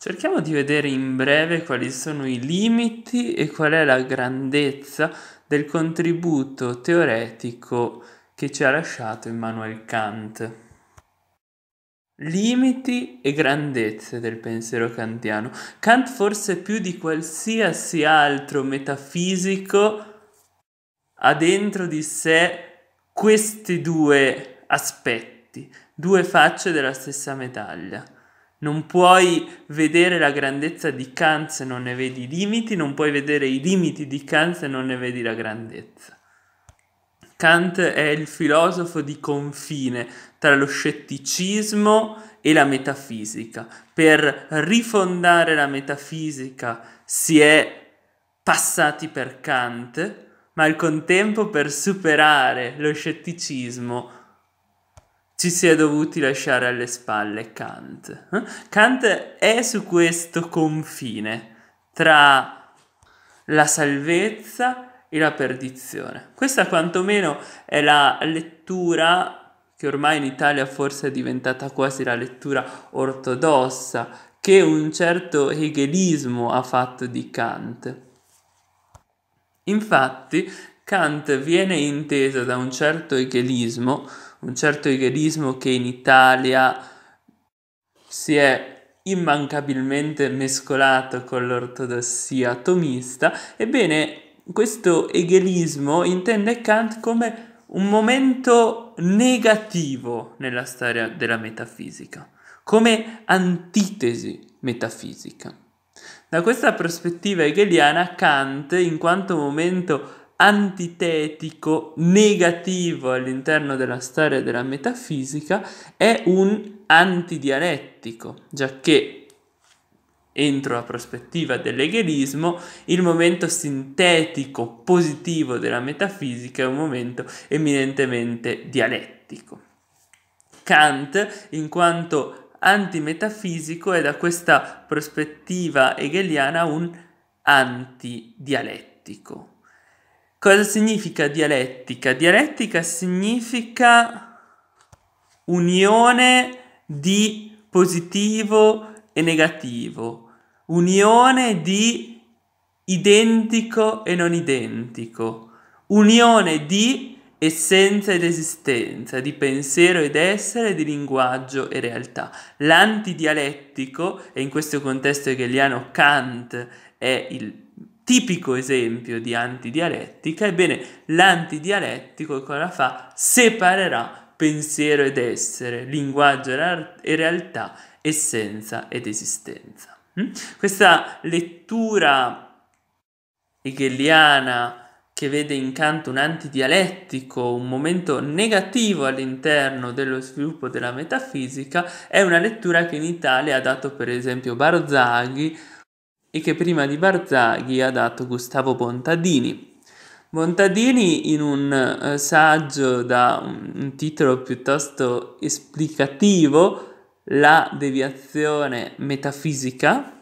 Cerchiamo di vedere in breve quali sono i limiti e qual è la grandezza del contributo teoretico che ci ha lasciato Immanuel Kant. Limiti e grandezze del pensiero kantiano. Kant forse più di qualsiasi altro metafisico ha dentro di sé questi due aspetti, due facce della stessa medaglia. Non puoi vedere la grandezza di Kant se non ne vedi i limiti, non puoi vedere i limiti di Kant se non ne vedi la grandezza. Kant è il filosofo di confine tra lo scetticismo e la metafisica. Per rifondare la metafisica si è passati per Kant, ma al contempo per superare lo scetticismo ci si è dovuti lasciare alle spalle Kant. Eh? Kant è su questo confine tra la salvezza e la perdizione. Questa quantomeno è la lettura che ormai in Italia forse è diventata quasi la lettura ortodossa che un certo hegelismo ha fatto di Kant. Infatti Kant viene inteso da un certo hegelismo un certo igherismo che in Italia si è immancabilmente mescolato con l'ortodossia atomista, ebbene questo egelismo intende Kant come un momento negativo nella storia della metafisica, come antitesi metafisica. Da questa prospettiva hegeliana Kant, in quanto momento antitetico, negativo all'interno della storia della metafisica, è un antidialettico, giacché entro la prospettiva dell'egelismo, il momento sintetico positivo della metafisica è un momento eminentemente dialettico. Kant, in quanto antimetafisico, è da questa prospettiva hegeliana un antidialettico. Cosa significa dialettica? Dialettica significa unione di positivo e negativo, unione di identico e non identico, unione di essenza ed esistenza, di pensiero ed essere, di linguaggio e realtà. L'antidialettico, e in questo contesto hegeliano Kant è il tipico esempio di antidialettica, ebbene l'antidialettico cosa fa? Separerà pensiero ed essere, linguaggio e realtà, essenza ed esistenza. Mm? Questa lettura hegeliana che vede in canto un antidialettico, un momento negativo all'interno dello sviluppo della metafisica, è una lettura che in Italia ha dato per esempio Barzaghi e che prima di Barzaghi ha dato Gustavo Bontadini. Bontadini in un eh, saggio da un titolo piuttosto esplicativo, La deviazione metafisica,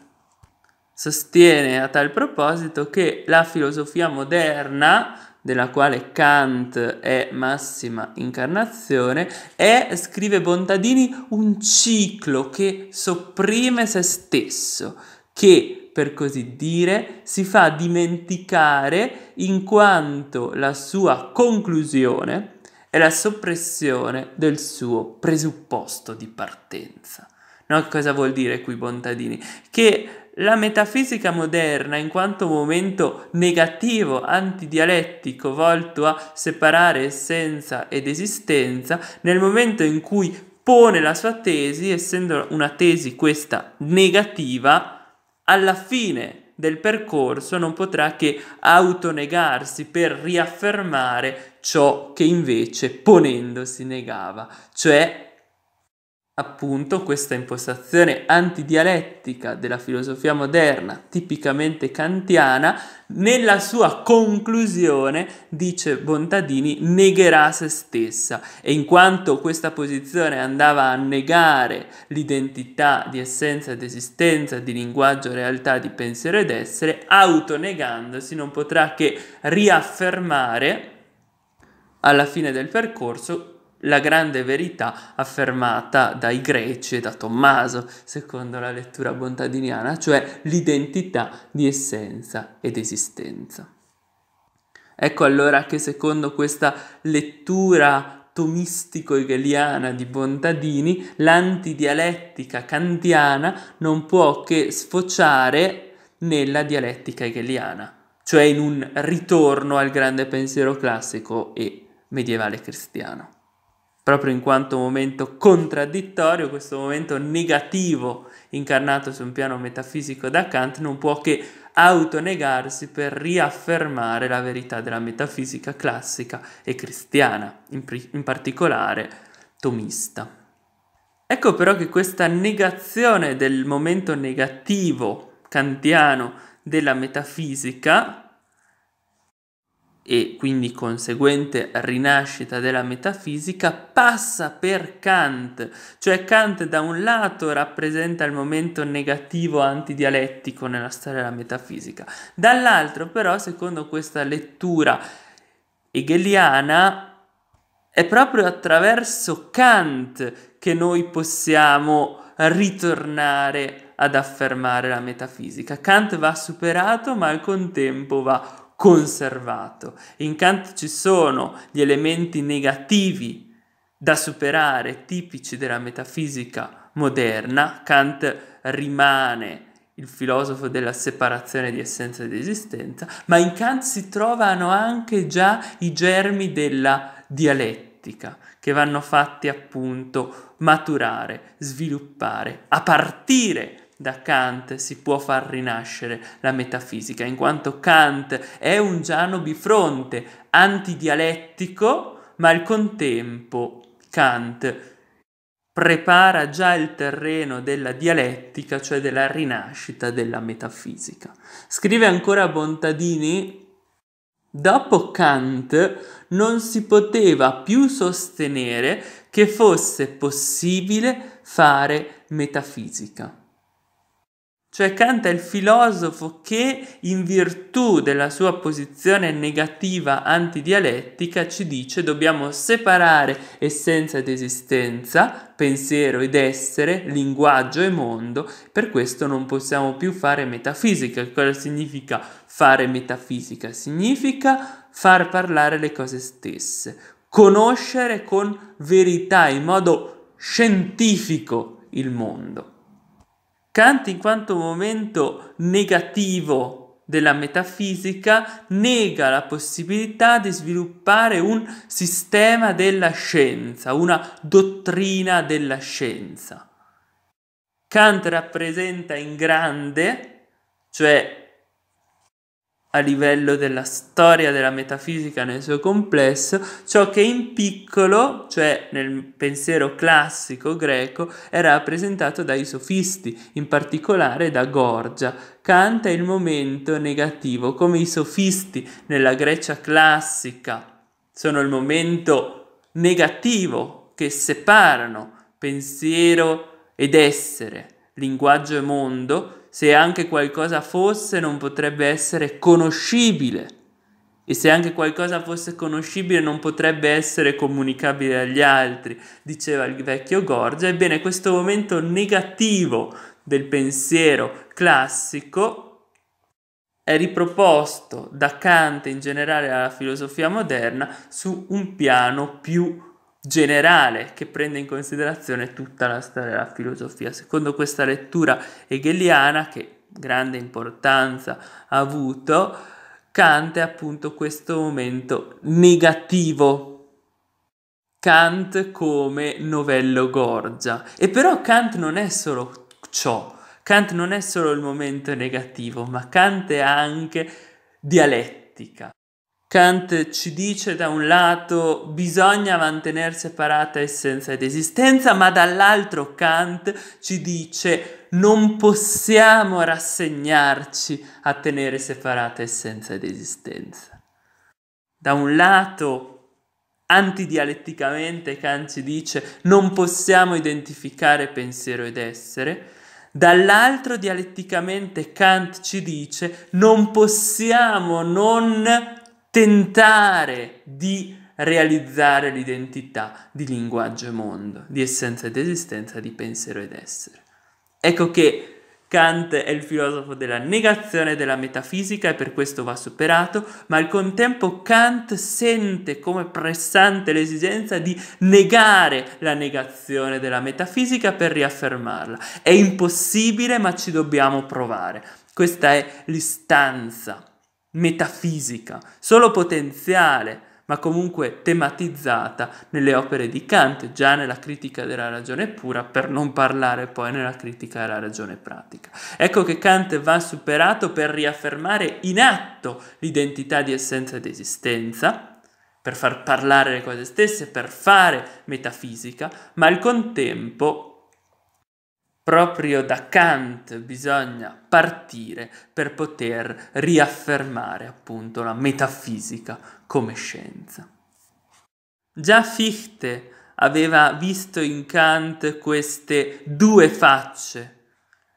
sostiene a tal proposito che la filosofia moderna della quale Kant è massima incarnazione, è, scrive Bontadini, un ciclo che sopprime se stesso, che per così dire, si fa dimenticare in quanto la sua conclusione è la soppressione del suo presupposto di partenza. No, cosa vuol dire qui Bontadini? Che la metafisica moderna, in quanto momento negativo, antidialettico, volto a separare essenza ed esistenza, nel momento in cui pone la sua tesi, essendo una tesi questa negativa, alla fine del percorso non potrà che autonegarsi per riaffermare ciò che invece ponendosi negava, cioè Appunto questa impostazione antidialettica della filosofia moderna, tipicamente kantiana, nella sua conclusione, dice Bontadini, negherà se stessa e in quanto questa posizione andava a negare l'identità di essenza ed esistenza, di linguaggio, realtà, di pensiero ed essere, autonegandosi non potrà che riaffermare alla fine del percorso la grande verità affermata dai greci e da Tommaso, secondo la lettura bontadiniana, cioè l'identità di essenza ed esistenza. Ecco allora che secondo questa lettura tomistico-hegeliana di Bontadini, l'antidialettica kantiana non può che sfociare nella dialettica hegeliana, cioè in un ritorno al grande pensiero classico e medievale cristiano proprio in quanto momento contraddittorio, questo momento negativo incarnato su un piano metafisico da Kant non può che autonegarsi per riaffermare la verità della metafisica classica e cristiana, in, in particolare tomista. Ecco però che questa negazione del momento negativo kantiano della metafisica e quindi conseguente rinascita della metafisica passa per Kant, cioè Kant da un lato rappresenta il momento negativo antidialettico nella storia della metafisica, dall'altro però secondo questa lettura hegeliana è proprio attraverso Kant che noi possiamo ritornare ad affermare la metafisica. Kant va superato ma al contempo va conservato. In Kant ci sono gli elementi negativi da superare, tipici della metafisica moderna. Kant rimane il filosofo della separazione di essenza ed esistenza, ma in Kant si trovano anche già i germi della dialettica che vanno fatti appunto maturare, sviluppare, a partire da da Kant si può far rinascere la metafisica, in quanto Kant è un Giano bifronte, antidialettico, ma al contempo Kant prepara già il terreno della dialettica, cioè della rinascita della metafisica. Scrive ancora Bontadini Dopo Kant non si poteva più sostenere che fosse possibile fare metafisica. Cioè Kant è il filosofo che, in virtù della sua posizione negativa antidialettica, ci dice dobbiamo separare essenza ed esistenza, pensiero ed essere, linguaggio e mondo, per questo non possiamo più fare metafisica. Cosa significa fare metafisica? Significa far parlare le cose stesse, conoscere con verità, in modo scientifico, il mondo. Kant in quanto momento negativo della metafisica nega la possibilità di sviluppare un sistema della scienza, una dottrina della scienza. Kant rappresenta in grande, cioè a livello della storia della metafisica nel suo complesso ciò che in piccolo, cioè nel pensiero classico greco, era rappresentato dai sofisti, in particolare da Gorgia. Canta il momento negativo, come i sofisti nella Grecia classica sono il momento negativo che separano pensiero ed essere, linguaggio e mondo, se anche qualcosa fosse, non potrebbe essere conoscibile. E se anche qualcosa fosse conoscibile, non potrebbe essere comunicabile agli altri, diceva il vecchio Gorgia. Ebbene, questo momento negativo del pensiero classico è riproposto da Kant in generale alla filosofia moderna su un piano più generale che prende in considerazione tutta la storia della filosofia. Secondo questa lettura hegeliana, che grande importanza ha avuto, Kant è appunto questo momento negativo. Kant come novello Gorgia. E però Kant non è solo ciò, Kant non è solo il momento negativo, ma Kant è anche dialettica. Kant ci dice da un lato bisogna mantenere separata essenza ed esistenza, ma dall'altro Kant ci dice non possiamo rassegnarci a tenere separata essenza ed esistenza. Da un lato antidialetticamente Kant ci dice non possiamo identificare pensiero ed essere, dall'altro dialetticamente Kant ci dice non possiamo non tentare di realizzare l'identità di linguaggio e mondo, di essenza ed esistenza, di pensiero ed essere. Ecco che Kant è il filosofo della negazione della metafisica e per questo va superato, ma al contempo Kant sente come pressante l'esigenza di negare la negazione della metafisica per riaffermarla. È impossibile, ma ci dobbiamo provare. Questa è l'istanza metafisica, solo potenziale, ma comunque tematizzata nelle opere di Kant, già nella critica della ragione pura, per non parlare poi nella critica della ragione pratica. Ecco che Kant va superato per riaffermare in atto l'identità di essenza ed esistenza, per far parlare le cose stesse, per fare metafisica, ma al contempo Proprio da Kant bisogna partire per poter riaffermare appunto la metafisica come scienza. Già Fichte aveva visto in Kant queste due facce,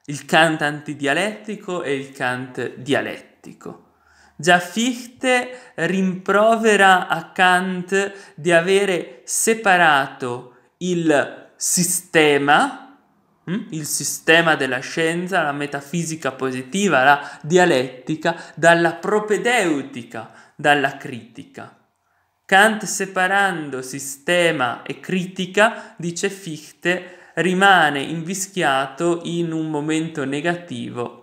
il Kant antidialettico e il Kant dialettico. Già Fichte rimprovera a Kant di avere separato il sistema Hm? il sistema della scienza, la metafisica positiva, la dialettica, dalla propedeutica, dalla critica. Kant separando sistema e critica, dice Fichte, rimane invischiato in un momento negativo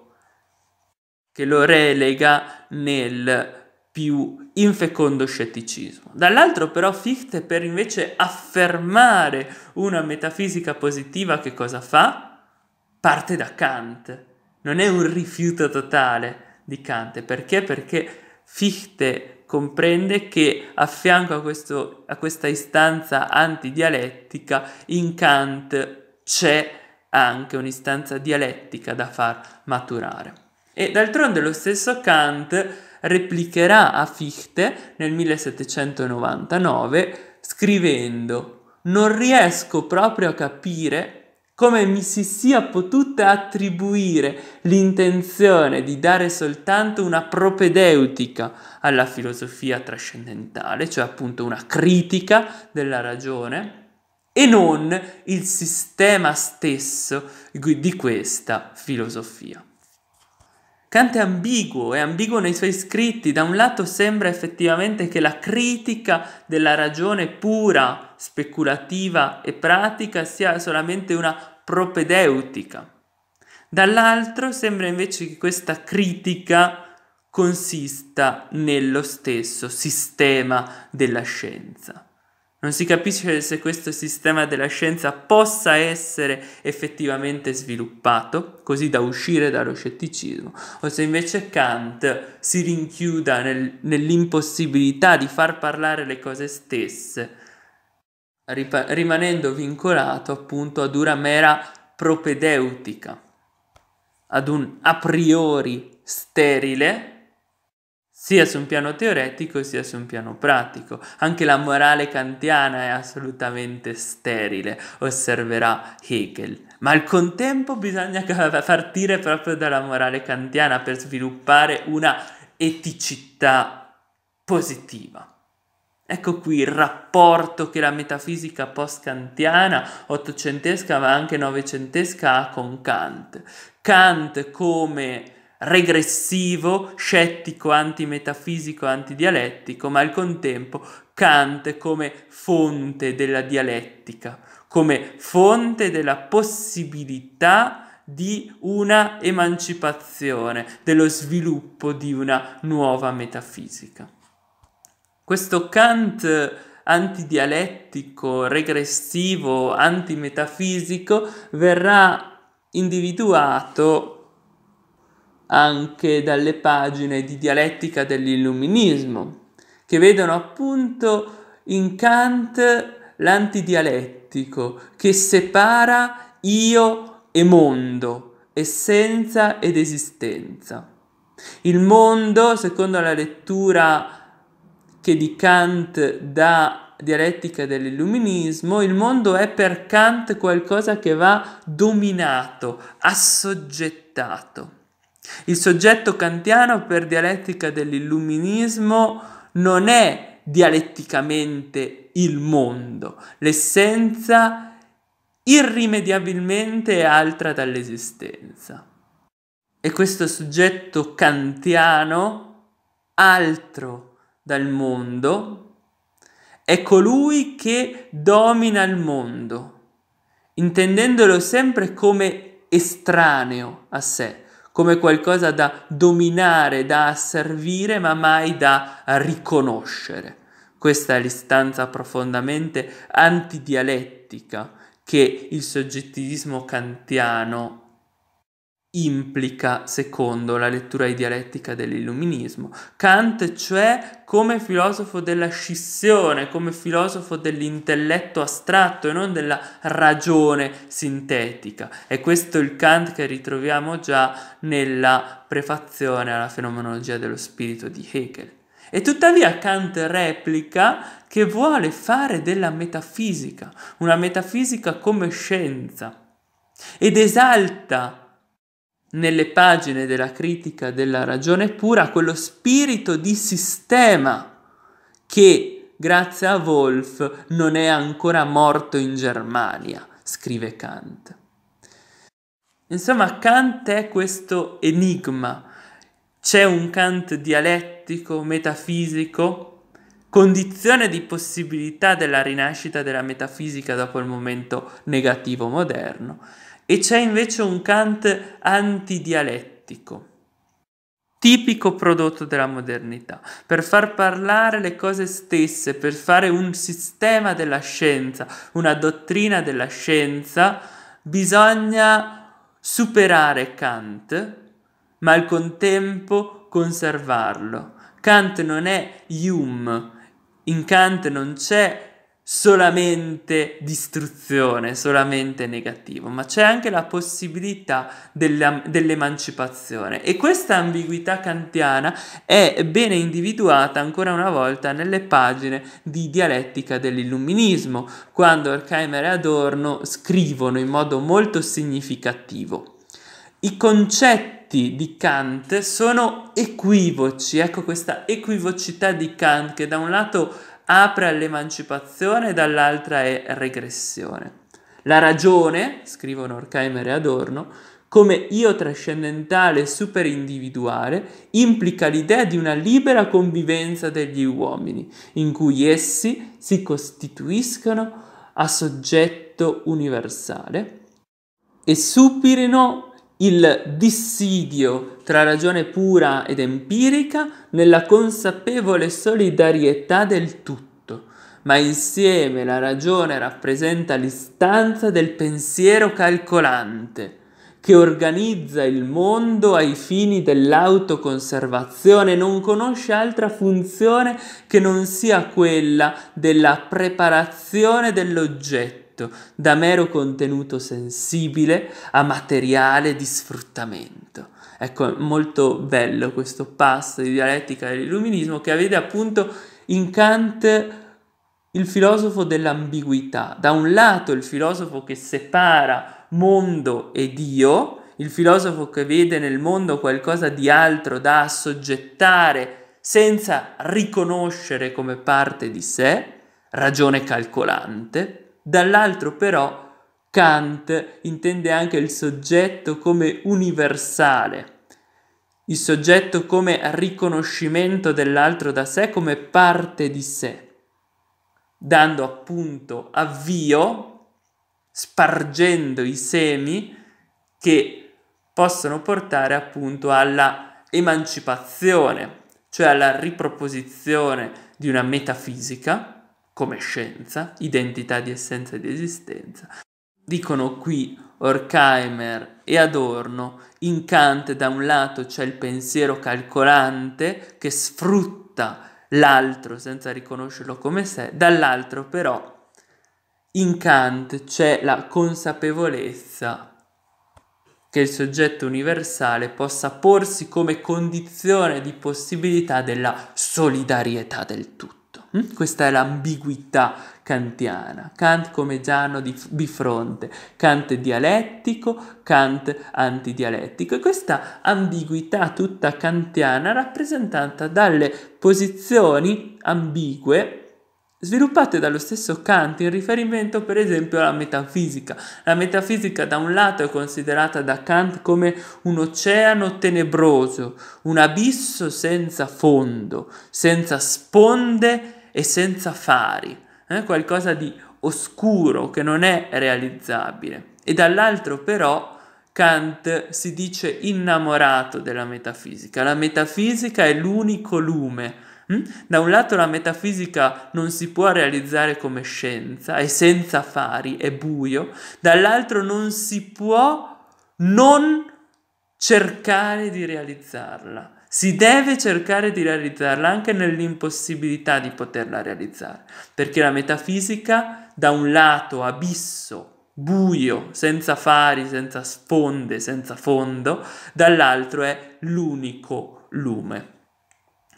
che lo relega nel più infecondo scetticismo. Dall'altro però Fichte per invece affermare una metafisica positiva che cosa fa? Parte da Kant. Non è un rifiuto totale di Kant. Perché? Perché Fichte comprende che a fianco a, questo, a questa istanza antidialettica in Kant c'è anche un'istanza dialettica da far maturare. E d'altronde lo stesso Kant replicherà a Fichte nel 1799 scrivendo Non riesco proprio a capire come mi si sia potuta attribuire l'intenzione di dare soltanto una propedeutica alla filosofia trascendentale, cioè appunto una critica della ragione, e non il sistema stesso di questa filosofia. Kant è ambiguo, è ambiguo nei suoi scritti, da un lato sembra effettivamente che la critica della ragione pura, speculativa e pratica sia solamente una propedeutica, dall'altro sembra invece che questa critica consista nello stesso sistema della scienza. Non si capisce se questo sistema della scienza possa essere effettivamente sviluppato, così da uscire dallo scetticismo, o se invece Kant si rinchiuda nel, nell'impossibilità di far parlare le cose stesse, ripa- rimanendo vincolato appunto ad una mera propedeutica, ad un a priori sterile sia su un piano teoretico sia su un piano pratico. Anche la morale kantiana è assolutamente sterile, osserverà Hegel. Ma al contempo bisogna partire proprio dalla morale kantiana per sviluppare una eticità positiva. Ecco qui il rapporto che la metafisica post-kantiana, ottocentesca ma anche novecentesca, ha con Kant. Kant come regressivo, scettico, antimetafisico, antidialettico, ma al contempo Kant come fonte della dialettica, come fonte della possibilità di una emancipazione, dello sviluppo di una nuova metafisica. Questo Kant antidialettico, regressivo, antimetafisico verrà individuato anche dalle pagine di dialettica dell'illuminismo, che vedono appunto in Kant l'antidialettico che separa io e mondo, essenza ed esistenza. Il mondo, secondo la lettura che di Kant dà dialettica dell'illuminismo, il mondo è per Kant qualcosa che va dominato, assoggettato. Il soggetto kantiano per dialettica dell'illuminismo non è dialetticamente il mondo, l'essenza irrimediabilmente è altra dall'esistenza. E questo soggetto kantiano, altro dal mondo, è colui che domina il mondo, intendendolo sempre come estraneo a sé come qualcosa da dominare, da asservire, ma mai da riconoscere. Questa è l'istanza profondamente antidialettica che il soggettivismo kantiano implica, secondo la lettura dialettica dell'illuminismo. Kant, cioè, come filosofo della scissione, come filosofo dell'intelletto astratto e non della ragione sintetica. È questo il Kant che ritroviamo già nella prefazione alla fenomenologia dello spirito di Hegel. E tuttavia Kant replica che vuole fare della metafisica, una metafisica come scienza, ed esalta nelle pagine della critica della ragione pura quello spirito di sistema che, grazie a Wolff, non è ancora morto in Germania, scrive Kant. Insomma, Kant è questo enigma. C'è un Kant dialettico, metafisico, condizione di possibilità della rinascita della metafisica dopo il momento negativo moderno e c'è invece un Kant antidialettico, tipico prodotto della modernità, per far parlare le cose stesse, per fare un sistema della scienza, una dottrina della scienza, bisogna superare Kant, ma al contempo conservarlo. Kant non è Hume, in Kant non c'è solamente distruzione, solamente negativo, ma c'è anche la possibilità dell'emancipazione e questa ambiguità kantiana è bene individuata ancora una volta nelle pagine di dialettica dell'illuminismo, quando Horkheimer e Adorno scrivono in modo molto significativo. I concetti di Kant sono equivoci, ecco questa equivocità di Kant che da un lato apre all'emancipazione, dall'altra è regressione. La ragione, scrivono Horkheimer e Adorno, come io trascendentale e superindividuale, implica l'idea di una libera convivenza degli uomini, in cui essi si costituiscono a soggetto universale e superino il dissidio tra ragione pura ed empirica nella consapevole solidarietà del tutto, ma insieme la ragione rappresenta l'istanza del pensiero calcolante, che organizza il mondo ai fini dell'autoconservazione, non conosce altra funzione che non sia quella della preparazione dell'oggetto oggetto, da mero contenuto sensibile a materiale di sfruttamento. Ecco, molto bello questo passo di dialettica dell'illuminismo che vede appunto in Kant il filosofo dell'ambiguità. Da un lato il filosofo che separa mondo e Dio, il filosofo che vede nel mondo qualcosa di altro da assoggettare senza riconoscere come parte di sé, ragione calcolante, Dall'altro però Kant intende anche il soggetto come universale, il soggetto come riconoscimento dell'altro da sé, come parte di sé, dando appunto avvio, spargendo i semi che possono portare appunto alla emancipazione, cioè alla riproposizione di una metafisica come scienza, identità di essenza e di esistenza. Dicono qui Horkheimer e Adorno, in Kant da un lato c'è il pensiero calcolante che sfrutta l'altro senza riconoscerlo come sé, dall'altro però in Kant c'è la consapevolezza che il soggetto universale possa porsi come condizione di possibilità della solidarietà del tutto. Hm? Questa è l'ambiguità kantiana. Kant come Giano di, di fronte, Kant dialettico, Kant antidialettico. E questa ambiguità tutta kantiana rappresentata dalle posizioni ambigue sviluppate dallo stesso Kant in riferimento per esempio alla metafisica. La metafisica da un lato è considerata da Kant come un oceano tenebroso, un abisso senza fondo, senza sponde e senza fari, eh? qualcosa di oscuro che non è realizzabile. E dall'altro però Kant si dice innamorato della metafisica. La metafisica è l'unico lume. Hm? Da un lato la metafisica non si può realizzare come scienza, è senza fari, è buio, dall'altro non si può non cercare di realizzarla. Si deve cercare di realizzarla anche nell'impossibilità di poterla realizzare, perché la metafisica, da un lato abisso, buio, senza fari, senza sponde, senza fondo, dall'altro è l'unico lume.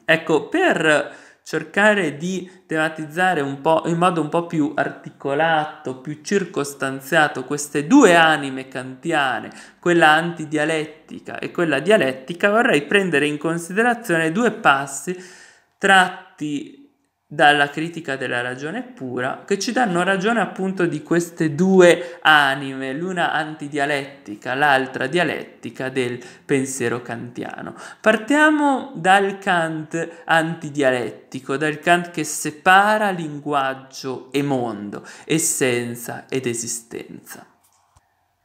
Ecco, per cercare di tematizzare un po' in modo un po' più articolato, più circostanziato queste due anime kantiane, quella antidialettica e quella dialettica, vorrei prendere in considerazione due passi tratti dalla critica della ragione pura, che ci danno ragione appunto di queste due anime, l'una antidialettica, l'altra dialettica del pensiero kantiano. Partiamo dal Kant antidialettico, dal Kant che separa linguaggio e mondo, essenza ed esistenza.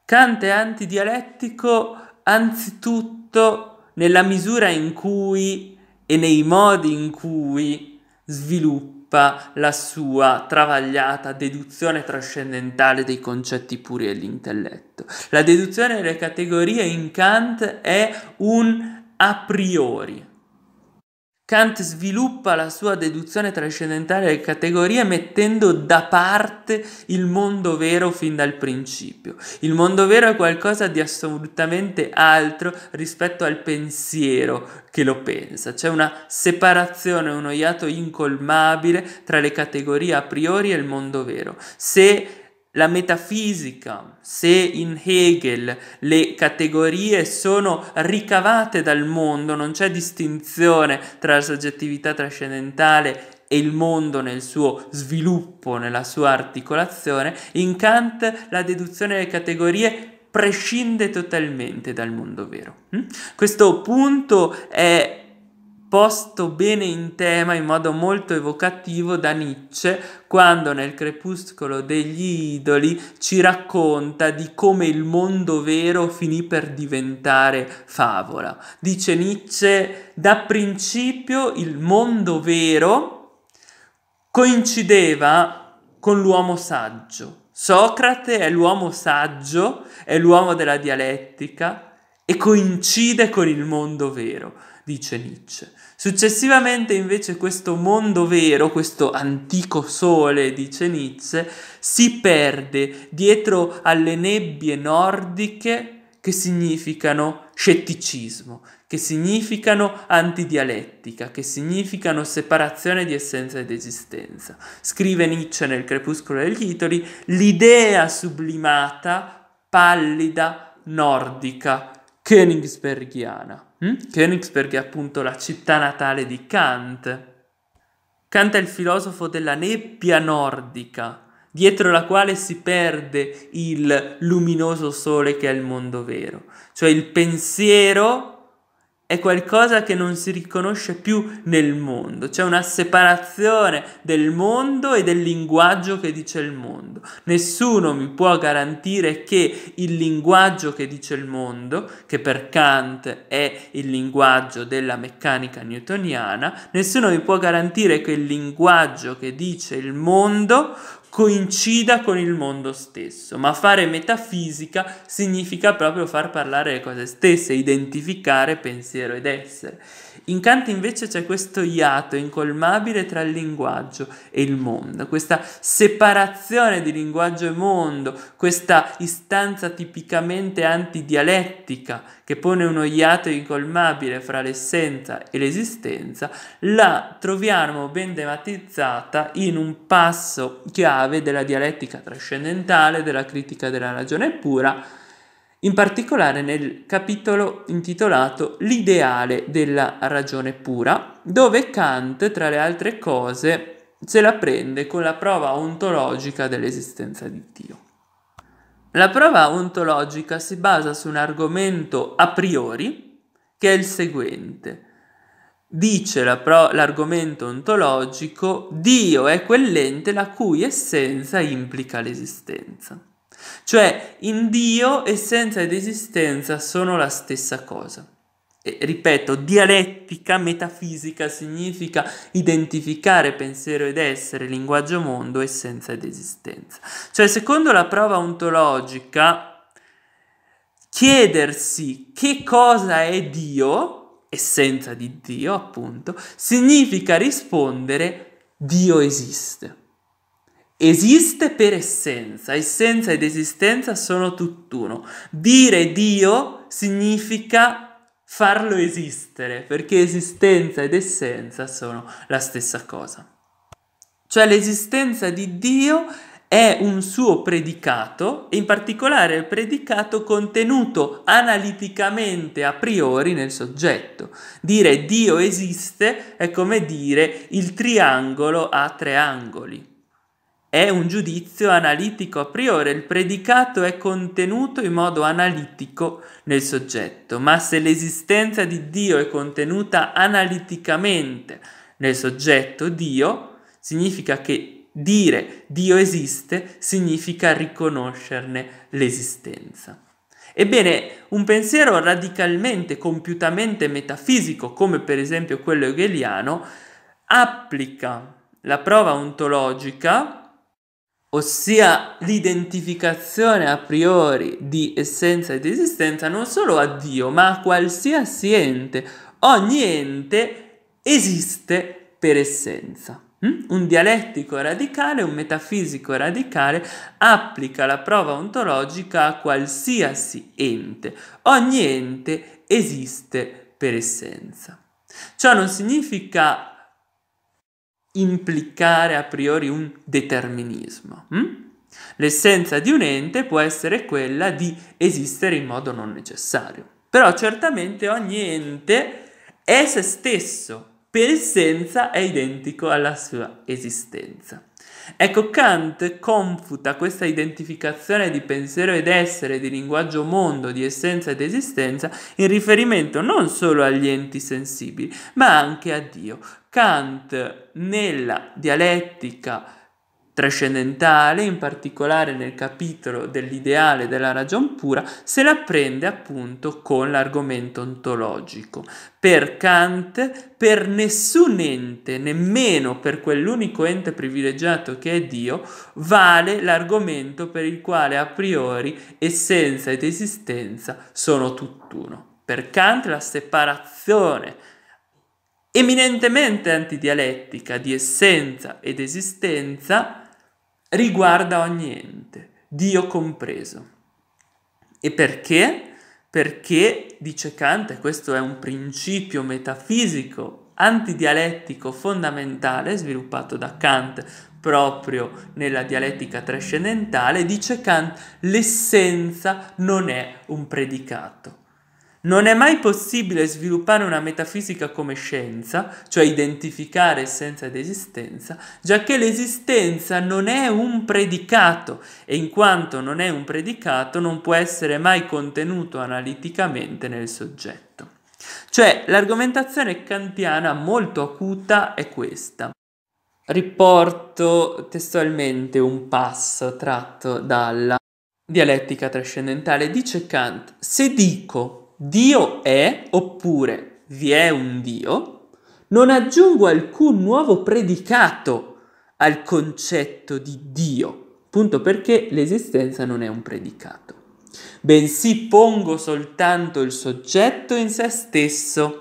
Kant è antidialettico anzitutto nella misura in cui e nei modi in cui sviluppa la sua travagliata deduzione trascendentale dei concetti puri dell'intelletto. La deduzione delle categorie in Kant è un a priori, Kant sviluppa la sua deduzione trascendentale delle categorie mettendo da parte il mondo vero fin dal principio. Il mondo vero è qualcosa di assolutamente altro rispetto al pensiero che lo pensa. C'è una separazione, uno iato incolmabile tra le categorie a priori e il mondo vero. Se la metafisica, se in Hegel le categorie sono ricavate dal mondo, non c'è distinzione tra la soggettività trascendentale e il mondo nel suo sviluppo, nella sua articolazione, in Kant la deduzione delle categorie prescinde totalmente dal mondo vero. Hm? Questo punto è posto bene in tema in modo molto evocativo da Nietzsche quando nel crepuscolo degli idoli ci racconta di come il mondo vero finì per diventare favola. Dice Nietzsche, da principio il mondo vero coincideva con l'uomo saggio. Socrate è l'uomo saggio, è l'uomo della dialettica e coincide con il mondo vero dice Nietzsche. Successivamente invece questo mondo vero, questo antico sole, dice Nietzsche, si perde dietro alle nebbie nordiche che significano scetticismo, che significano antidialettica, che significano separazione di essenza ed esistenza. Scrive Nietzsche nel Crepuscolo degli Itoli, l'idea sublimata, pallida, nordica Königsbergiana. Mm? Königsberg è appunto la città natale di Kant. Kant è il filosofo della nebbia nordica, dietro la quale si perde il luminoso sole che è il mondo vero, cioè il pensiero è qualcosa che non si riconosce più nel mondo, c'è una separazione del mondo e del linguaggio che dice il mondo. Nessuno mi può garantire che il linguaggio che dice il mondo, che per Kant è il linguaggio della meccanica newtoniana, nessuno mi può garantire che il linguaggio che dice il mondo coincida con il mondo stesso, ma fare metafisica significa proprio far parlare le cose stesse, identificare pensiero ed essere. In Kant invece c'è questo iato incolmabile tra il linguaggio e il mondo, questa separazione di linguaggio e mondo, questa istanza tipicamente antidialettica che pone uno iato incolmabile fra l'essenza e l'esistenza, la troviamo ben tematizzata in un passo chiave della dialettica trascendentale, della critica della ragione pura, in particolare nel capitolo intitolato L'ideale della ragione pura, dove Kant, tra le altre cose, se la prende con la prova ontologica dell'esistenza di Dio. La prova ontologica si basa su un argomento a priori che è il seguente. Dice la pro- l'argomento ontologico Dio è quell'ente la cui essenza implica l'esistenza. Cioè, in Dio essenza ed esistenza sono la stessa cosa. E, ripeto, dialettica, metafisica significa identificare pensiero ed essere, linguaggio mondo, essenza ed esistenza. Cioè, secondo la prova ontologica, chiedersi che cosa è Dio, essenza di Dio appunto, significa rispondere Dio esiste esiste per essenza, essenza ed esistenza sono tutt'uno. Dire Dio significa farlo esistere, perché esistenza ed essenza sono la stessa cosa. Cioè l'esistenza di Dio è un suo predicato, e in particolare il predicato contenuto analiticamente a priori nel soggetto. Dire Dio esiste è come dire il triangolo ha tre angoli è un giudizio analitico a priori, il predicato è contenuto in modo analitico nel soggetto, ma se l'esistenza di Dio è contenuta analiticamente nel soggetto Dio, significa che dire Dio esiste significa riconoscerne l'esistenza. Ebbene, un pensiero radicalmente, compiutamente metafisico, come per esempio quello hegeliano, applica la prova ontologica ossia l'identificazione a priori di essenza ed esistenza non solo a Dio, ma a qualsiasi ente. Ogni ente esiste per essenza. Hm? Un dialettico radicale, un metafisico radicale applica la prova ontologica a qualsiasi ente. Ogni ente esiste per essenza. Ciò non significa implicare a priori un determinismo. Hm? L'essenza di un ente può essere quella di esistere in modo non necessario. Però certamente ogni ente è se stesso, per essenza è identico alla sua esistenza. Ecco, Kant confuta questa identificazione di pensiero ed essere, di linguaggio mondo, di essenza ed esistenza, in riferimento non solo agli enti sensibili, ma anche a Dio. Kant nella dialettica trascendentale, in particolare nel capitolo dell'ideale della ragion pura, se la prende appunto con l'argomento ontologico. Per Kant, per nessun ente, nemmeno per quell'unico ente privilegiato che è Dio, vale l'argomento per il quale a priori essenza ed esistenza sono tutt'uno. Per Kant la separazione eminentemente antidialettica di essenza ed esistenza riguarda ogni ente, Dio compreso. E perché? Perché, dice Kant, e questo è un principio metafisico antidialettico fondamentale sviluppato da Kant proprio nella dialettica trascendentale, dice Kant, l'essenza non è un predicato non è mai possibile sviluppare una metafisica come scienza, cioè identificare essenza ed esistenza, giacché l'esistenza non è un predicato e in quanto non è un predicato non può essere mai contenuto analiticamente nel soggetto. Cioè l'argomentazione kantiana molto acuta è questa. Riporto testualmente un passo tratto dalla dialettica trascendentale. Dice Kant, se dico Dio è oppure vi è un Dio, non aggiungo alcun nuovo predicato al concetto di Dio, punto perché l'esistenza non è un predicato, bensì pongo soltanto il soggetto in se stesso,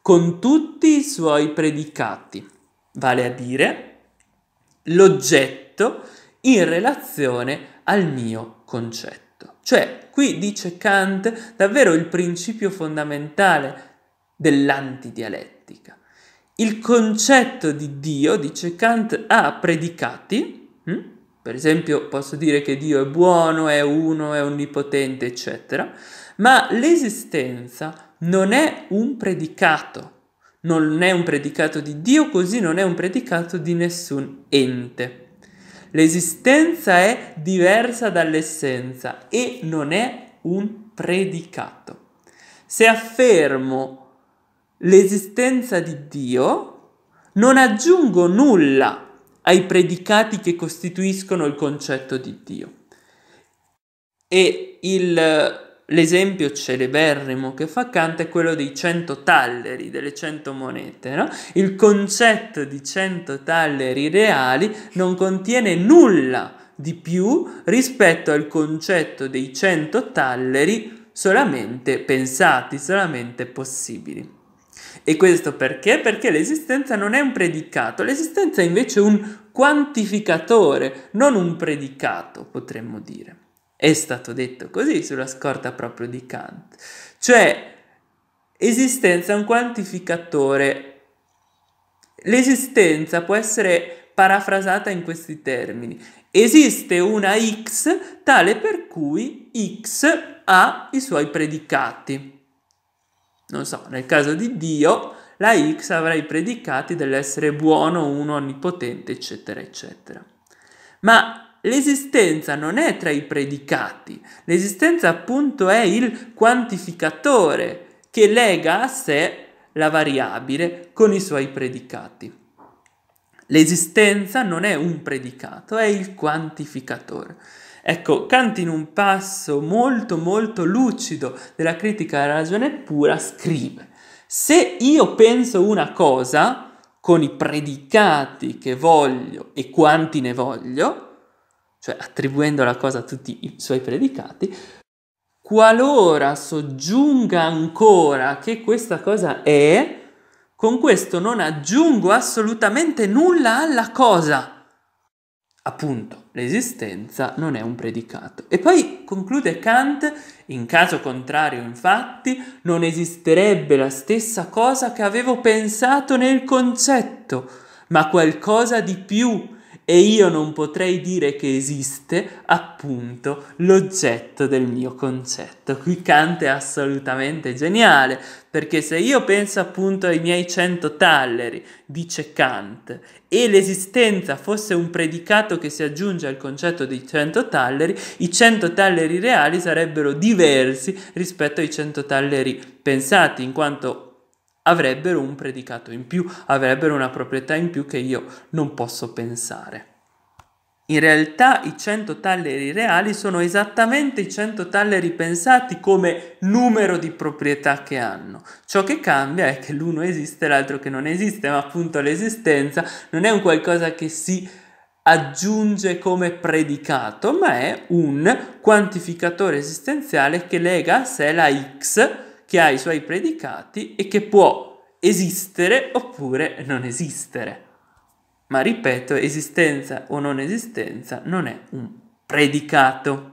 con tutti i suoi predicati, vale a dire l'oggetto in relazione al mio concetto. Cioè, Qui dice Kant davvero il principio fondamentale dell'antidialettica. Il concetto di Dio, dice Kant, ha predicati, hm? per esempio posso dire che Dio è buono, è uno, è onnipotente, eccetera, ma l'esistenza non è un predicato, non è un predicato di Dio, così non è un predicato di nessun ente. L'esistenza è diversa dall'essenza e non è un predicato. Se affermo l'esistenza di Dio, non aggiungo nulla ai predicati che costituiscono il concetto di Dio. E il l'esempio celeberrimo che fa Kant è quello dei cento talleri, delle cento monete. No? Il concetto di cento talleri reali non contiene nulla di più rispetto al concetto dei cento talleri solamente pensati, solamente possibili. E questo perché? Perché l'esistenza non è un predicato, l'esistenza è invece un quantificatore, non un predicato, potremmo dire è stato detto così sulla scorta proprio di Kant, cioè esistenza è un quantificatore. L'esistenza può essere parafrasata in questi termini. Esiste una x tale per cui x ha i suoi predicati. Non so, nel caso di Dio, la x avrà i predicati dell'essere buono, uno, onnipotente, eccetera, eccetera. Ma l'esistenza non è tra i predicati, l'esistenza appunto è il quantificatore che lega a sé la variabile con i suoi predicati. L'esistenza non è un predicato, è il quantificatore. Ecco, Kant in un passo molto molto lucido della critica della ragione pura scrive, se io penso una cosa con i predicati che voglio e quanti ne voglio, cioè attribuendo la cosa a tutti i suoi predicati, qualora soggiunga ancora che questa cosa è, con questo non aggiungo assolutamente nulla alla cosa. Appunto, l'esistenza non è un predicato. E poi conclude Kant, in caso contrario infatti, non esisterebbe la stessa cosa che avevo pensato nel concetto, ma qualcosa di più, e io non potrei dire che esiste appunto l'oggetto del mio concetto. Qui Kant è assolutamente geniale, perché se io penso appunto ai miei cento talleri, dice Kant, e l'esistenza fosse un predicato che si aggiunge al concetto dei cento talleri, i cento talleri reali sarebbero diversi rispetto ai cento talleri pensati, in quanto avrebbero un predicato in più, avrebbero una proprietà in più che io non posso pensare. In realtà i 100 talleri reali sono esattamente i 100 talleri pensati come numero di proprietà che hanno. Ciò che cambia è che l'uno esiste e l'altro che non esiste, ma appunto l'esistenza non è un qualcosa che si aggiunge come predicato, ma è un quantificatore esistenziale che lega a sé la X che ha i suoi predicati e che può esistere oppure non esistere. Ma ripeto, esistenza o non esistenza non è un predicato.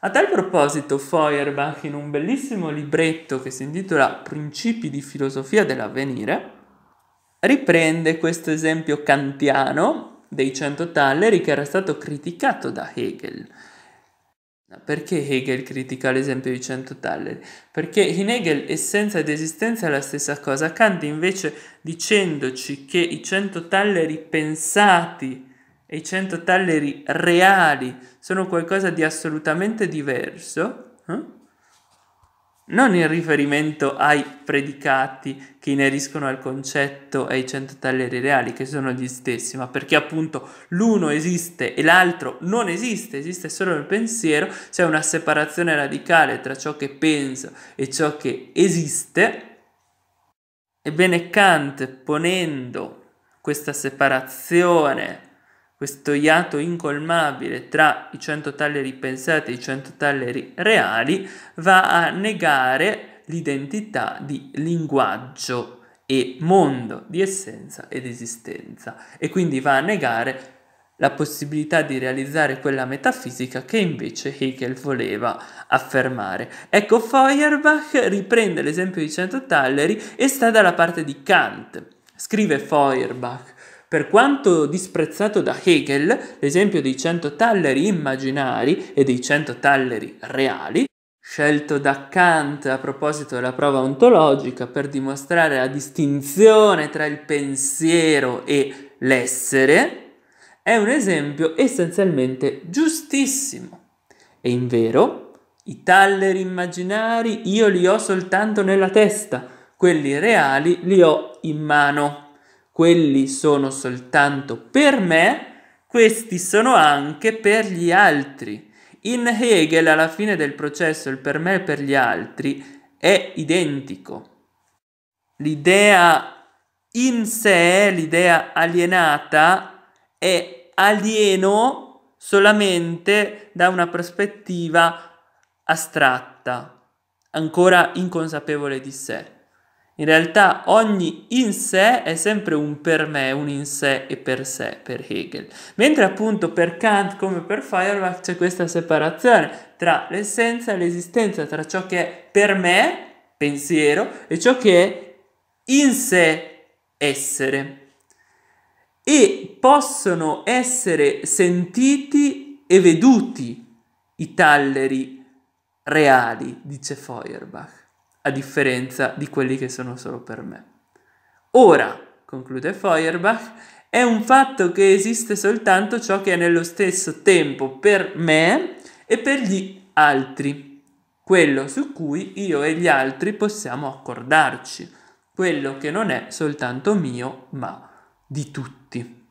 A tal proposito, Feuerbach, in un bellissimo libretto che si intitola Principi di filosofia dell'avvenire, riprende questo esempio kantiano dei cento talleri che era stato criticato da Hegel perché Hegel critica l'esempio di cento talleri? Perché in Hegel essenza ed esistenza è la stessa cosa. Kant invece dicendoci che i cento talleri pensati e i cento talleri reali sono qualcosa di assolutamente diverso, eh? non in riferimento ai predicati che ineriscono al concetto e ai cento talleri reali, che sono gli stessi, ma perché appunto l'uno esiste e l'altro non esiste, esiste solo il pensiero, c'è una separazione radicale tra ciò che penso e ciò che esiste. Ebbene, Kant ponendo questa separazione questo iato incolmabile tra i 100 talleri pensati e i 100 talleri reali va a negare l'identità di linguaggio e mondo di essenza ed esistenza e quindi va a negare la possibilità di realizzare quella metafisica che invece Hegel voleva affermare. Ecco, Feuerbach riprende l'esempio di talleri e sta dalla parte di Kant. Scrive Feuerbach per quanto disprezzato da Hegel, l'esempio dei 100 talleri immaginari e dei 100 talleri reali, scelto da Kant a proposito della prova ontologica per dimostrare la distinzione tra il pensiero e l'essere, è un esempio essenzialmente giustissimo. E in vero, i talleri immaginari io li ho soltanto nella testa, quelli reali li ho in mano quelli sono soltanto per me, questi sono anche per gli altri. In Hegel alla fine del processo il per me e per gli altri è identico. L'idea in sé, l'idea alienata, è alieno solamente da una prospettiva astratta, ancora inconsapevole di sé. In realtà ogni in sé è sempre un per me, un in sé e per sé, per Hegel. Mentre appunto per Kant come per Feuerbach c'è questa separazione tra l'essenza e l'esistenza, tra ciò che è per me, pensiero, e ciò che è in sé, essere. E possono essere sentiti e veduti i talleri reali, dice Feuerbach a differenza di quelli che sono solo per me. Ora, conclude Feuerbach, è un fatto che esiste soltanto ciò che è nello stesso tempo per me e per gli altri, quello su cui io e gli altri possiamo accordarci, quello che non è soltanto mio ma di tutti.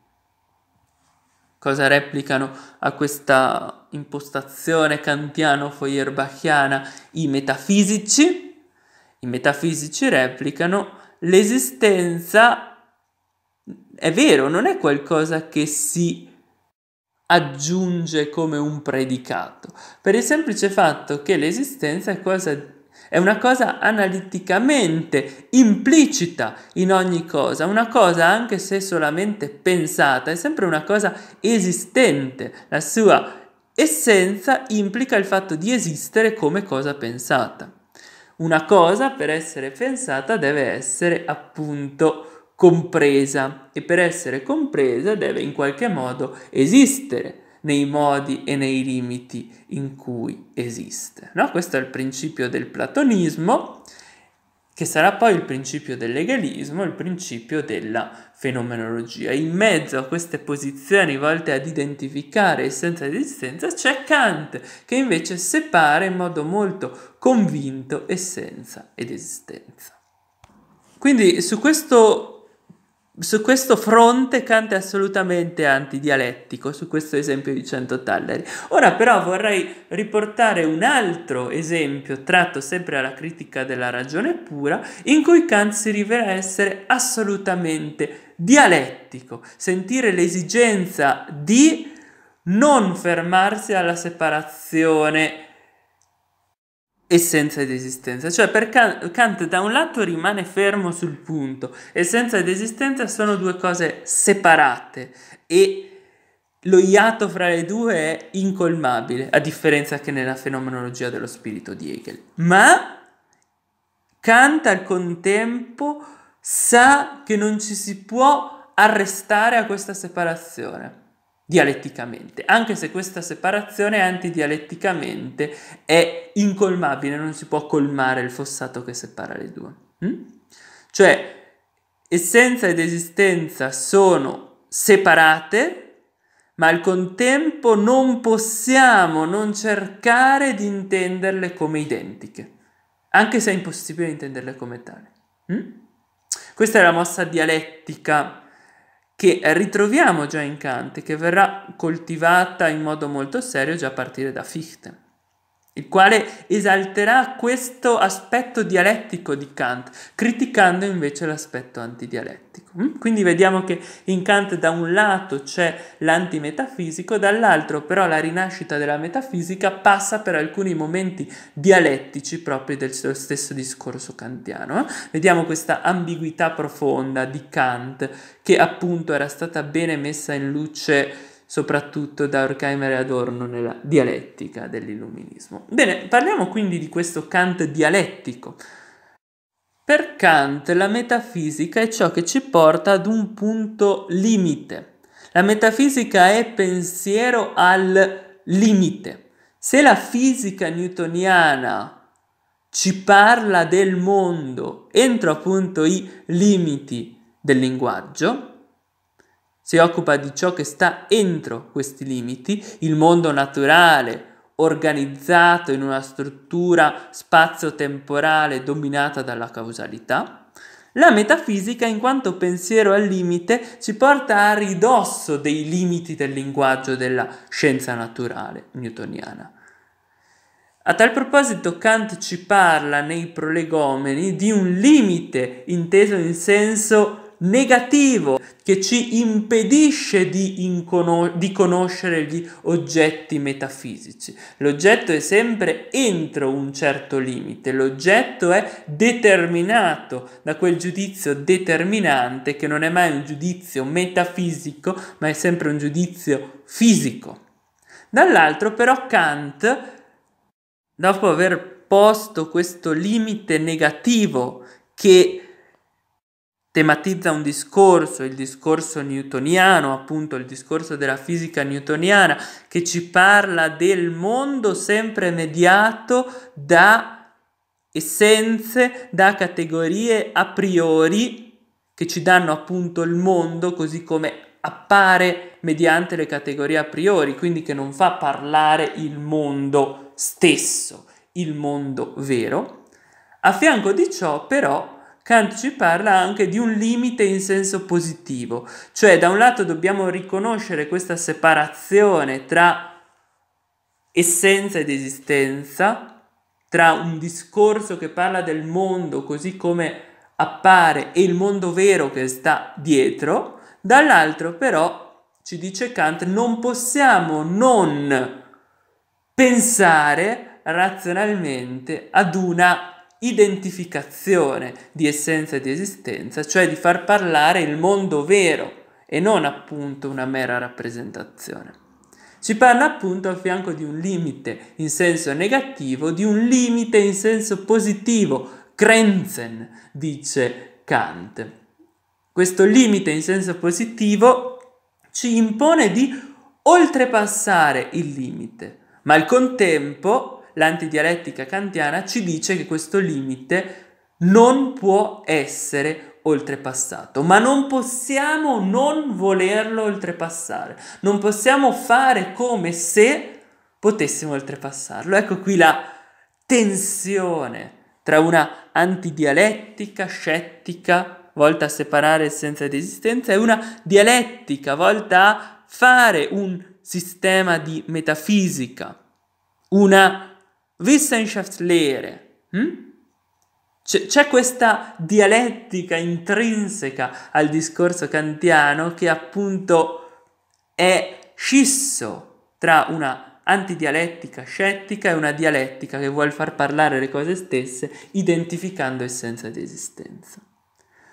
Cosa replicano a questa impostazione kantiano-feuerbachiana i metafisici? I metafisici replicano l'esistenza è vero, non è qualcosa che si aggiunge come un predicato, per il semplice fatto che l'esistenza è, cosa, è una cosa analiticamente implicita in ogni cosa, una cosa anche se solamente pensata, è sempre una cosa esistente, la sua essenza implica il fatto di esistere come cosa pensata. Una cosa per essere pensata deve essere appunto compresa e per essere compresa deve in qualche modo esistere nei modi e nei limiti in cui esiste. No? Questo è il principio del platonismo che sarà poi il principio del legalismo, il principio della fenomenologia. In mezzo a queste posizioni volte ad identificare essenza ed esistenza c'è Kant che invece separa in modo molto convinto essenza ed esistenza. Quindi su questo su questo fronte Kant è assolutamente antidialettico, su questo esempio di 100 Talleri. Ora però vorrei riportare un altro esempio tratto sempre alla critica della ragione pura, in cui Kant si rivela essere assolutamente dialettico, sentire l'esigenza di non fermarsi alla separazione essenza ed esistenza. Cioè per Kant, da un lato rimane fermo sul punto, essenza ed esistenza sono due cose separate e lo iato fra le due è incolmabile, a differenza che nella fenomenologia dello spirito di Hegel. Ma Kant al contempo sa che non ci si può arrestare a questa separazione dialetticamente, anche se questa separazione antidialetticamente è incolmabile, non si può colmare il fossato che separa le due. Mm? Cioè, essenza ed esistenza sono separate, ma al contempo non possiamo non cercare di intenderle come identiche, anche se è impossibile intenderle come tale. Mm? Hm? Questa è la mossa dialettica che ritroviamo già in Kant, che verrà coltivata in modo molto serio già a partire da Fichte il quale esalterà questo aspetto dialettico di Kant, criticando invece l'aspetto antidialettico. Mm? Quindi vediamo che in Kant da un lato c'è l'antimetafisico, dall'altro però la rinascita della metafisica passa per alcuni momenti dialettici propri del suo stesso discorso kantiano. Eh? Vediamo questa ambiguità profonda di Kant che appunto era stata bene messa in luce soprattutto da Horkheimer e Adorno nella dialettica dell'illuminismo. Bene, parliamo quindi di questo Kant dialettico. Per Kant la metafisica è ciò che ci porta ad un punto limite. La metafisica è pensiero al limite. Se la fisica newtoniana ci parla del mondo entro appunto i limiti del linguaggio, si occupa di ciò che sta entro questi limiti, il mondo naturale, organizzato in una struttura spazio-temporale dominata dalla causalità, la metafisica, in quanto pensiero al limite, ci porta a ridosso dei limiti del linguaggio della scienza naturale newtoniana. A tal proposito Kant ci parla nei prolegomeni di un limite inteso in senso negativo che ci impedisce di, incono- di conoscere gli oggetti metafisici. L'oggetto è sempre entro un certo limite, l'oggetto è determinato da quel giudizio determinante che non è mai un giudizio metafisico, ma è sempre un giudizio fisico. Dall'altro però Kant, dopo aver posto questo limite negativo che tematizza un discorso, il discorso newtoniano, appunto il discorso della fisica newtoniana, che ci parla del mondo sempre mediato da essenze, da categorie a priori che ci danno appunto il mondo così come appare mediante le categorie a priori, quindi che non fa parlare il mondo stesso, il mondo vero. A fianco di ciò però Kant ci parla anche di un limite in senso positivo, cioè da un lato dobbiamo riconoscere questa separazione tra essenza ed esistenza, tra un discorso che parla del mondo così come appare e il mondo vero che sta dietro, dall'altro però ci dice Kant non possiamo non pensare razionalmente ad una identificazione di essenza e di esistenza, cioè di far parlare il mondo vero e non appunto una mera rappresentazione. Si parla appunto al fianco di un limite in senso negativo, di un limite in senso positivo, Grenzen, dice Kant. Questo limite in senso positivo ci impone di oltrepassare il limite, ma al contempo l'antidialettica kantiana ci dice che questo limite non può essere oltrepassato, ma non possiamo non volerlo oltrepassare, non possiamo fare come se potessimo oltrepassarlo. Ecco qui la tensione tra una antidialettica scettica volta a separare essenza ed esistenza e una dialettica volta a fare un sistema di metafisica, una Wissenschaftslehre. Hm? C'è questa dialettica intrinseca al discorso kantiano che appunto è scisso tra una antidialettica scettica e una dialettica che vuole far parlare le cose stesse identificando essenza di esistenza.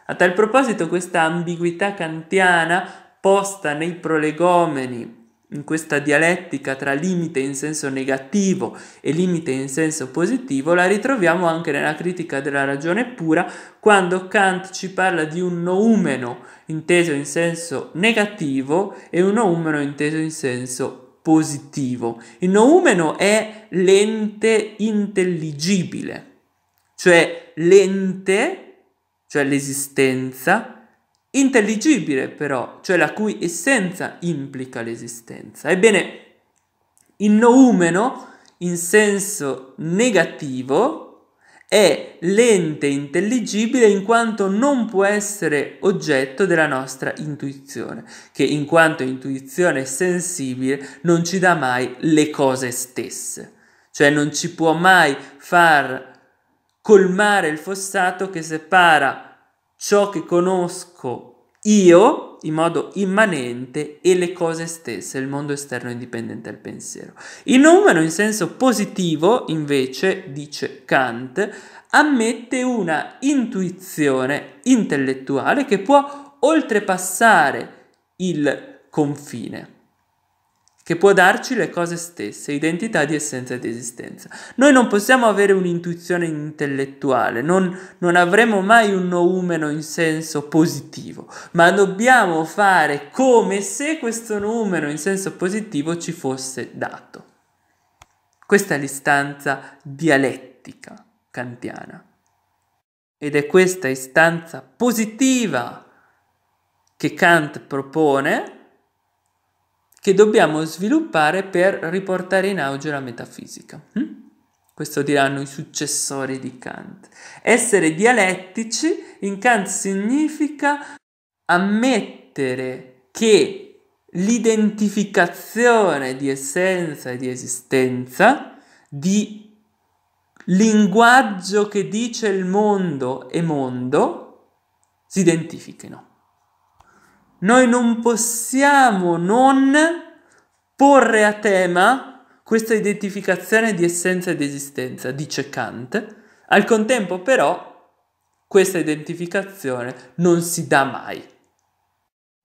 A tal proposito questa ambiguità kantiana posta nei prolegomeni in questa dialettica tra limite in senso negativo e limite in senso positivo la ritroviamo anche nella critica della ragione pura quando Kant ci parla di un noumeno inteso in senso negativo e un noumeno inteso in senso positivo. Il noumeno è l'ente intelligibile, cioè l'ente, cioè l'esistenza intelligibile però, cioè la cui essenza implica l'esistenza. Ebbene, il noumeno in senso negativo è l'ente intelligibile in quanto non può essere oggetto della nostra intuizione, che in quanto intuizione sensibile non ci dà mai le cose stesse, cioè non ci può mai far colmare il fossato che separa ciò che conosco io in modo immanente e le cose stesse, il mondo esterno indipendente dal pensiero. Il numero in senso positivo, invece, dice Kant, ammette una intuizione intellettuale che può oltrepassare il confine che può darci le cose stesse, identità di essenza e di esistenza. Noi non possiamo avere un'intuizione intellettuale, non, non avremo mai un noumeno in senso positivo, ma dobbiamo fare come se questo noumeno in senso positivo ci fosse dato. Questa è l'istanza dialettica kantiana. Ed è questa istanza positiva che Kant propone che dobbiamo sviluppare per riportare in auge la metafisica. Hm? Questo diranno i successori di Kant. Essere dialettici in Kant significa ammettere che l'identificazione di essenza e di esistenza, di linguaggio che dice il mondo e mondo, si identifichino noi non possiamo non porre a tema questa identificazione di essenza ed esistenza, dice Kant. Al contempo però questa identificazione non si dà mai.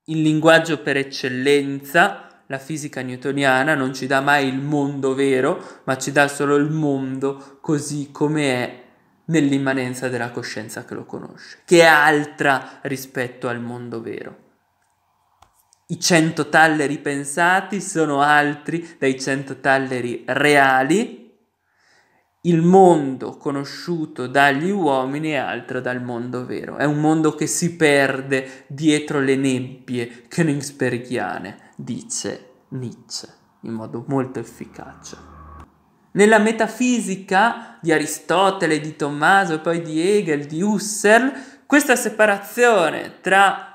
Il linguaggio per eccellenza, la fisica newtoniana, non ci dà mai il mondo vero, ma ci dà solo il mondo così come è nell'immanenza della coscienza che lo conosce, che è altra rispetto al mondo vero i cento talleri pensati sono altri dai cento talleri reali, il mondo conosciuto dagli uomini è altro dal mondo vero, è un mondo che si perde dietro le nebbie königsbergiane, dice Nietzsche in modo molto efficace. Nella metafisica di Aristotele, di Tommaso, poi di Hegel, di Husserl, questa separazione tra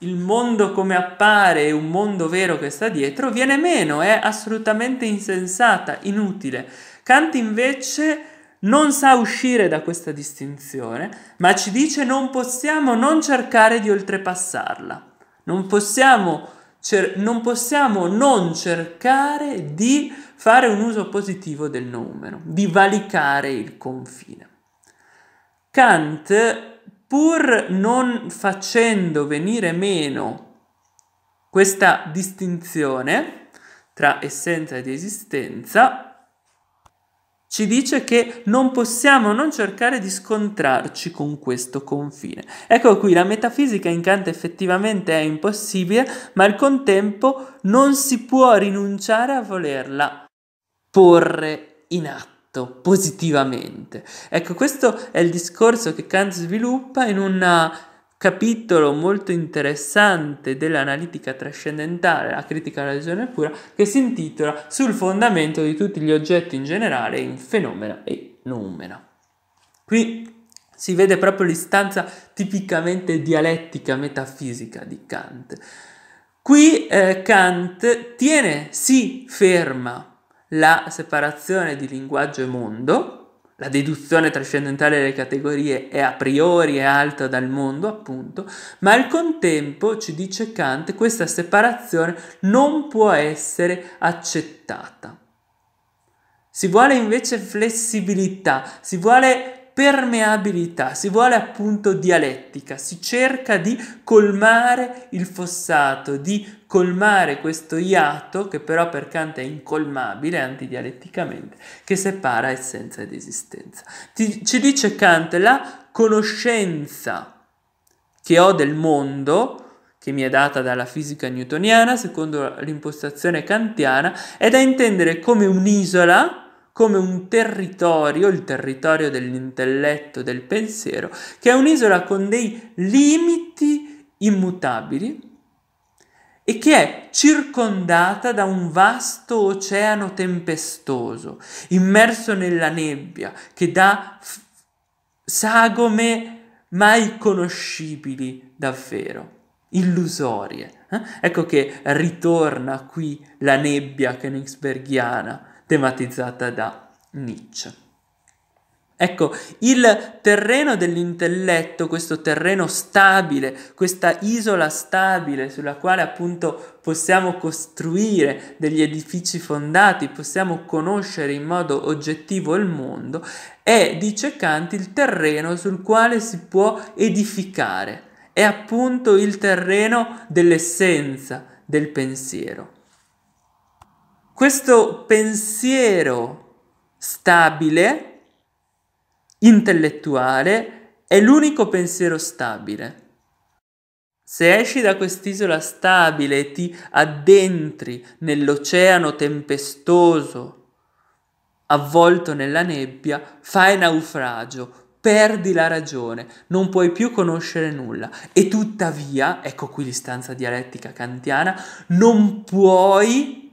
il mondo come appare e un mondo vero che sta dietro viene meno, è assolutamente insensata, inutile. Kant invece non sa uscire da questa distinzione, ma ci dice non possiamo non cercare di oltrepassarla, non possiamo, cer- non, possiamo non cercare di fare un uso positivo del numero, di valicare il confine. Kant pur non facendo venire meno questa distinzione tra essenza ed esistenza, ci dice che non possiamo non cercare di scontrarci con questo confine. Ecco qui, la metafisica in Kant effettivamente è impossibile, ma al contempo non si può rinunciare a volerla porre in atto questo positivamente. Ecco, questo è il discorso che Kant sviluppa in un eh, capitolo molto interessante dell'analitica trascendentale, la critica alla ragione pura, che si intitola Sul fondamento di tutti gli oggetti in generale in fenomena e noumena. Qui si vede proprio l'istanza tipicamente dialettica metafisica di Kant. Qui eh, Kant tiene sì ferma la separazione di linguaggio e mondo, la deduzione trascendentale delle categorie è a priori è alta dal mondo, appunto, ma al contempo, ci dice Kant, questa separazione non può essere accettata. Si vuole invece flessibilità, si vuole permeabilità, si vuole appunto dialettica, si cerca di colmare il fossato, di colmare questo iato che però per Kant è incolmabile antidialetticamente, che separa essenza ed esistenza. Ti, ci dice Kant la conoscenza che ho del mondo che mi è data dalla fisica newtoniana, secondo l'impostazione kantiana, è da intendere come un'isola come un territorio, il territorio dell'intelletto, del pensiero, che è un'isola con dei limiti immutabili e che è circondata da un vasto oceano tempestoso, immerso nella nebbia, che dà f- sagome mai conoscibili davvero, illusorie. Eh? Ecco che ritorna qui la nebbia königsbergiana, tematizzata da Nietzsche. Ecco, il terreno dell'intelletto, questo terreno stabile, questa isola stabile sulla quale appunto possiamo costruire degli edifici fondati, possiamo conoscere in modo oggettivo il mondo, è, dice Kant, il terreno sul quale si può edificare, è appunto il terreno dell'essenza, del pensiero questo pensiero stabile, intellettuale, è l'unico pensiero stabile. Se esci da quest'isola stabile e ti addentri nell'oceano tempestoso, avvolto nella nebbia, fai naufragio, perdi la ragione, non puoi più conoscere nulla e tuttavia, ecco qui l'istanza dialettica kantiana, non puoi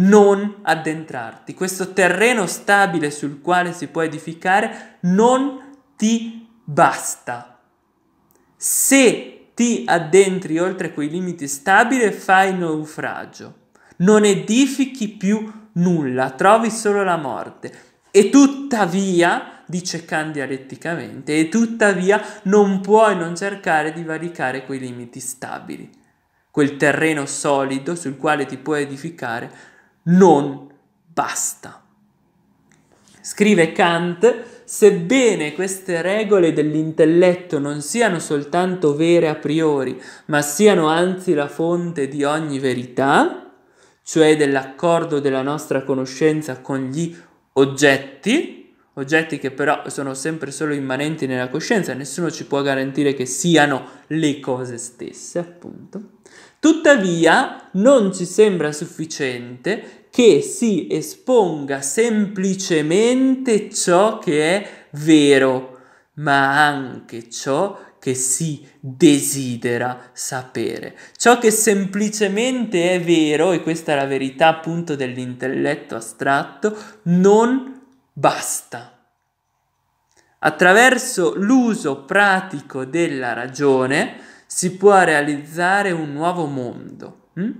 non addentrarti. Questo terreno stabile sul quale si può edificare non ti basta. Se ti addentri oltre quei limiti stabili, fai naufragio. Non edifichi più nulla, trovi solo la morte. E tuttavia, dice Kant dialetticamente, e tuttavia non puoi non cercare di varicare quei limiti stabili, quel terreno solido sul quale ti puoi edificare non basta. Scrive Kant, sebbene queste regole dell'intelletto non siano soltanto vere a priori, ma siano anzi la fonte di ogni verità, cioè dell'accordo della nostra conoscenza con gli oggetti, oggetti che però sono sempre solo immanenti nella coscienza, nessuno ci può garantire che siano le cose stesse, appunto. Tuttavia non ci sembra sufficiente che si esponga semplicemente ciò che è vero, ma anche ciò che si desidera sapere. Ciò che semplicemente è vero, e questa è la verità appunto dell'intelletto astratto, non basta. Attraverso l'uso pratico della ragione si può realizzare un nuovo mondo. Hm?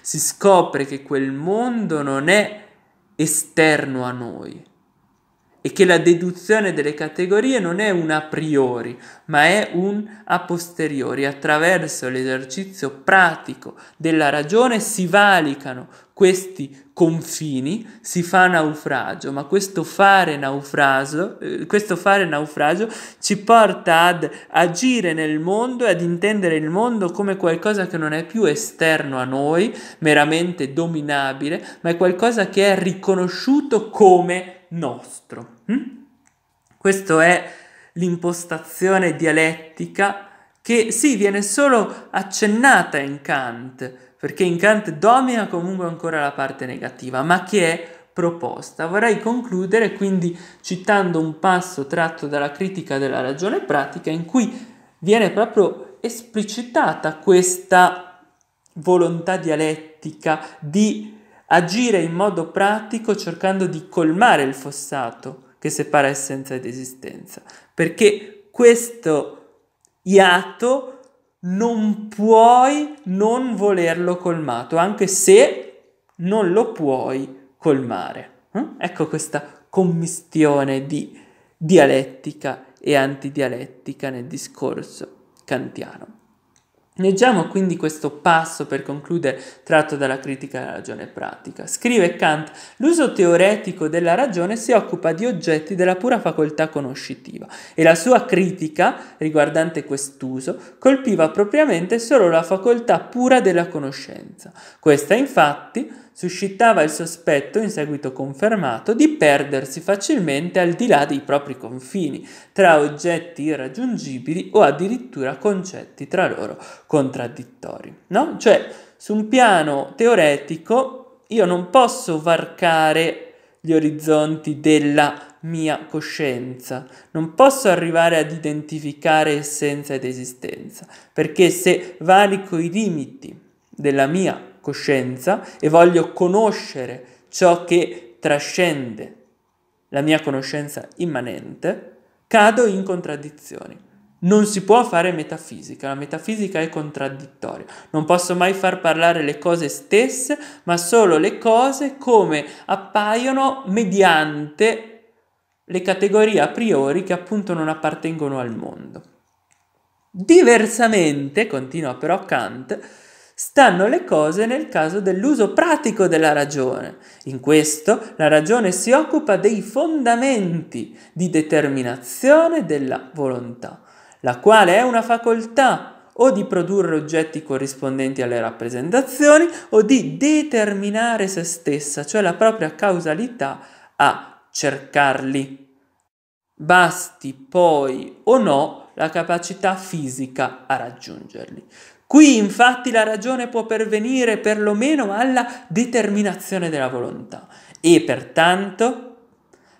si scopre che quel mondo non è esterno a noi, e che la deduzione delle categorie non è un a priori, ma è un a posteriori. Attraverso l'esercizio pratico della ragione si valicano questi confini, si fa naufragio, ma questo fare naufragio, eh, questo fare naufragio ci porta ad agire nel mondo e ad intendere il mondo come qualcosa che non è più esterno a noi, meramente dominabile, ma è qualcosa che è riconosciuto come nostro. Mm? Questa è l'impostazione dialettica che sì, viene solo accennata in Kant, perché in Kant domina comunque ancora la parte negativa, ma che è proposta. Vorrei concludere quindi citando un passo tratto dalla critica della ragione pratica in cui viene proprio esplicitata questa volontà dialettica di agire in modo pratico cercando di colmare il fossato che separa essenza ed esistenza, perché questo iato non puoi non volerlo colmato, anche se non lo puoi colmare. Hm? Ecco questa commistione di dialettica e antidialettica nel discorso kantiano. Leggiamo quindi questo passo per concludere tratto dalla critica della ragione pratica. Scrive Kant, l'uso teoretico della ragione si occupa di oggetti della pura facoltà conoscitiva e la sua critica riguardante quest'uso colpiva propriamente solo la facoltà pura della conoscenza. Questa infatti suscitava il sospetto, in seguito confermato, di perdersi facilmente al di là dei propri confini, tra oggetti irraggiungibili o addirittura concetti tra loro contraddittori. No? Cioè, su un piano teoretico, io non posso varcare gli orizzonti della mia coscienza, non posso arrivare ad identificare essenza ed esistenza, perché se valico i limiti della mia coscienza e voglio conoscere ciò che trascende la mia conoscenza immanente, cado in contraddizioni. Non si può fare metafisica, la metafisica è contraddittoria. Non posso mai far parlare le cose stesse, ma solo le cose come appaiono mediante le categorie a priori che appunto non appartengono al mondo. Diversamente, continua però Kant, stanno le cose nel caso dell'uso pratico della ragione. In questo la ragione si occupa dei fondamenti di determinazione della volontà, la quale è una facoltà o di produrre oggetti corrispondenti alle rappresentazioni o di determinare se stessa, cioè la propria causalità a cercarli. Basti poi o no la capacità fisica a raggiungerli. Qui infatti la ragione può pervenire perlomeno alla determinazione della volontà e pertanto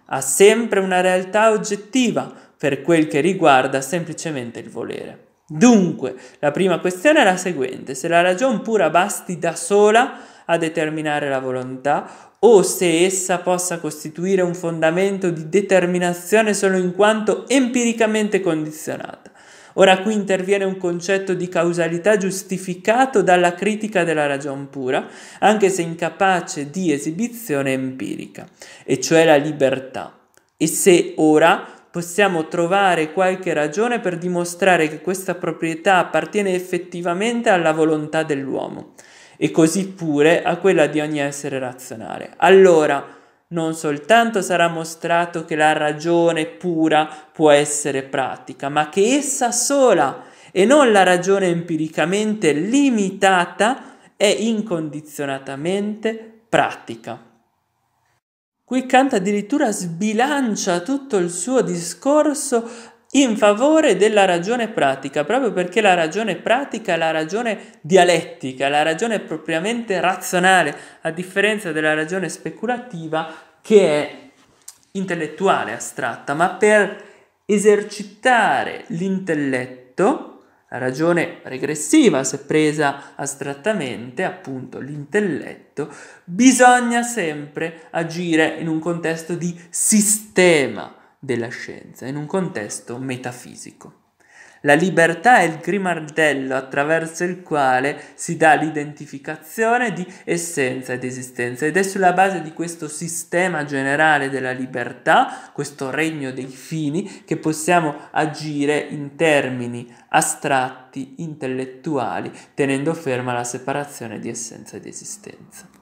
ha sempre una realtà oggettiva per quel che riguarda semplicemente il volere. Dunque, la prima questione è la seguente, se la ragione pura basti da sola a determinare la volontà o se essa possa costituire un fondamento di determinazione solo in quanto empiricamente condizionata. Ora qui interviene un concetto di causalità giustificato dalla critica della ragion pura, anche se incapace di esibizione empirica, e cioè la libertà. E se ora possiamo trovare qualche ragione per dimostrare che questa proprietà appartiene effettivamente alla volontà dell'uomo e così pure a quella di ogni essere razionale. Allora, non soltanto sarà mostrato che la ragione pura può essere pratica, ma che essa sola e non la ragione empiricamente limitata è incondizionatamente pratica. Qui Kant addirittura sbilancia tutto il suo discorso in favore della ragione pratica, proprio perché la ragione pratica è la ragione dialettica, la ragione propriamente razionale, a differenza della ragione speculativa che è intellettuale, astratta, ma per esercitare l'intelletto, la ragione regressiva, se presa astrattamente, appunto l'intelletto, bisogna sempre agire in un contesto di sistema della scienza in un contesto metafisico. La libertà è il grimaldello attraverso il quale si dà l'identificazione di essenza ed esistenza ed è sulla base di questo sistema generale della libertà, questo regno dei fini, che possiamo agire in termini astratti, intellettuali, tenendo ferma la separazione di essenza ed esistenza.